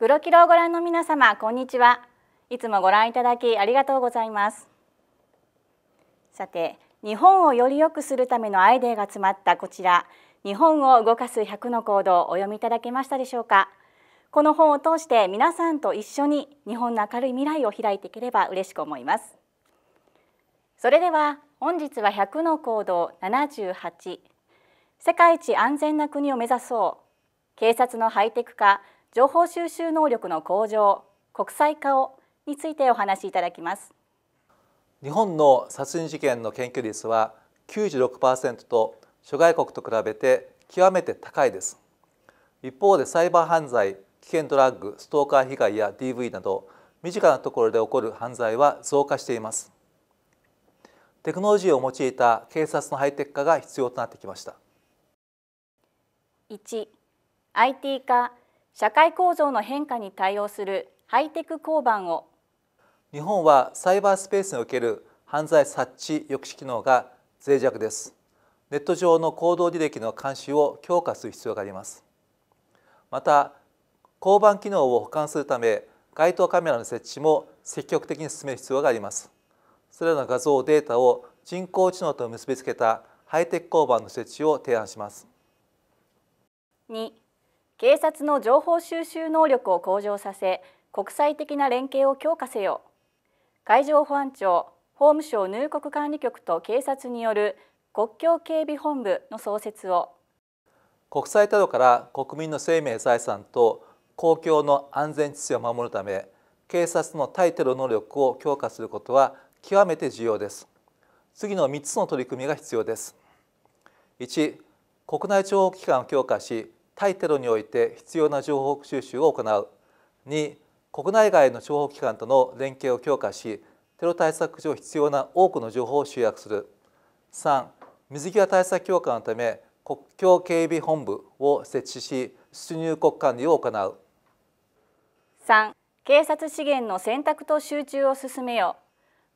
プロキロをご覧の皆様こんにちはいつもご覧いただきありがとうございますさて日本をより良くするためのアイデアが詰まったこちら日本を動かす100の行動をお読みいただけましたでしょうかこの本を通して皆さんと一緒に日本の明るい未来を開いていければ嬉しく思いますそれでは本日は100の行動78世界一安全な国を目指そう警察のハイテク化情報収集能力の向上国際化をについてお話しいただきます日本の殺人事件の検挙率は96%と諸外国と比べて極めて高いです一方でサイバー犯罪危険ドラッグストーカー被害や DV など身近なところで起こる犯罪は増加していますテクノロジーを用いた警察のハイテク化が必要となってきました1 IT 化社会構造の変化に対応するハイテク交番を日本はサイバースペースにおける犯罪察知抑止機能が脆弱ですネット上の行動履歴の監視を強化する必要がありますまた交番機能を補完するため街頭カメラの設置も積極的に進める必要がありますそれらの画像データを人工知能と結びつけたハイテク交番の設置を提案します2警察の情報収集能力を向上させ国際的な連携を強化せよ海上保安庁法務省入国管理局と警察による国境警備本部の創設を国際テロから国民の生命財産と公共の安全秩序を守るため警察の対テロ能力を強化することは極めて重要です次の3つの取り組みが必要です1国内情報機関を強化し対テロにおいて必要な情報収集を行う2国内外の情報機関との連携を強化しテロ対策上必要な多くの情報を集約する3水際対策強化のため国境警備本部を設置し出入国管理を行う3警察資源の選択と集中を進めよ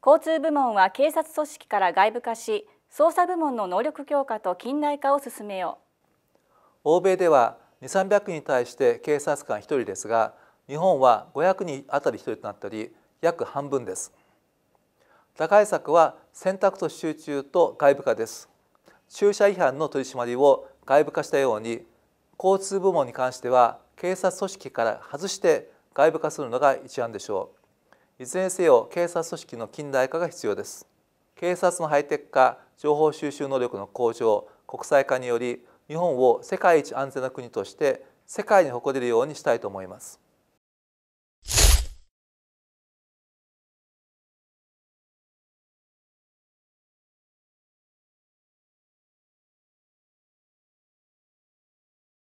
う交通部門は警察組織から外部化し捜査部門の能力強化と近代化を進めよう欧米では2300人に対して警察官1人ですが日本は500人あたり1人となったり約半分です打開策は選択と集中と外部化です駐車違反の取り締まりを外部化したように交通部門に関しては警察組織から外して外部化するのが一案でしょういずれにせよ警察組織の近代化が必要です警察のハイテク化情報収集能力の向上国際化により日本を世界一安全な国として世界に誇れるようにしたいと思います